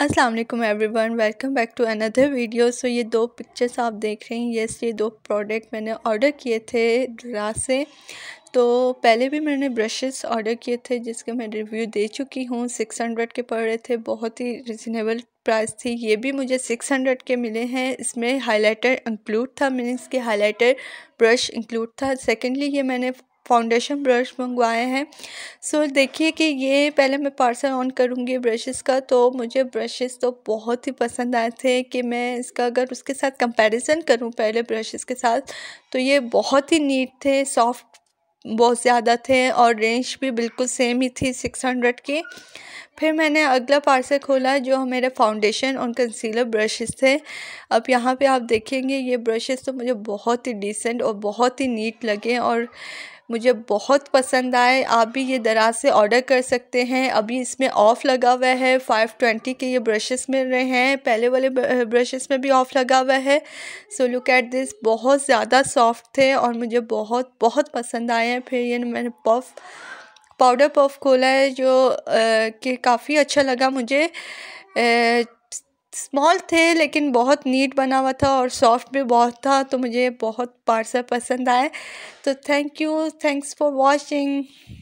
Aslam every one welcome back to another video so ये दो pictures आप देख रहे हैं येस ये दो प्रोडक्ट मैंने ऑर्डर किए थे ड्रा से तो पहले भी मैंने ब्रशेस ऑर्डर किए थे जिसके मैं रिव्यू दे चुकी हूँ सिक्स हंड्रेड के पड़ रहे थे बहुत ही रिजनेबल प्राइस थी ये भी मुझे सिक्स हंड्रेड के मिले हैं इसमें हाइलाइटर इंक्लूड था मीनिंग्स के हाइलाइटर ब्रश इंक्लूड था सेकेंडली ये मैंने फाउंडेशन ब्रश मंगवाए हैं सो so, देखिए कि ये पहले मैं पार्सल ऑन करूँगी ब्रशेस का तो मुझे ब्रशेस तो बहुत ही पसंद आए थे कि मैं इसका अगर उसके साथ कंपैरिजन करूँ पहले ब्रशेस के साथ तो ये बहुत ही नीट थे सॉफ्ट बहुत ज़्यादा थे और रेंज भी बिल्कुल सेम ही थी सिक्स हंड्रेड की फिर मैंने अगला पार्सल खोला जो मेरे फाउंडेशन और कंसीलर ब्रशेस थे अब यहाँ पे आप देखेंगे ये ब्रशेस तो मुझे बहुत ही डिसेंट और बहुत ही नीट लगे और मुझे बहुत पसंद आए आप भी ये दराज से ऑर्डर कर सकते हैं अभी इसमें ऑफ़ लगा हुआ है फ़ाइव ट्वेंटी के ये ब्रशेस मिल रहे हैं पहले वाले ब्रशेस में भी ऑफ़ लगा हुआ है सो लुक एट दिस बहुत ज़्यादा सॉफ्ट थे और मुझे बहुत बहुत पसंद आए हैं फिर ये मैंने पफ पाउडर पफ खोला है जो कि काफ़ी अच्छा लगा मुझे स्मॉल थे लेकिन बहुत नीट बना हुआ था और सॉफ्ट भी बहुत था तो मुझे बहुत पार्सल पसंद आए तो thank you thanks for watching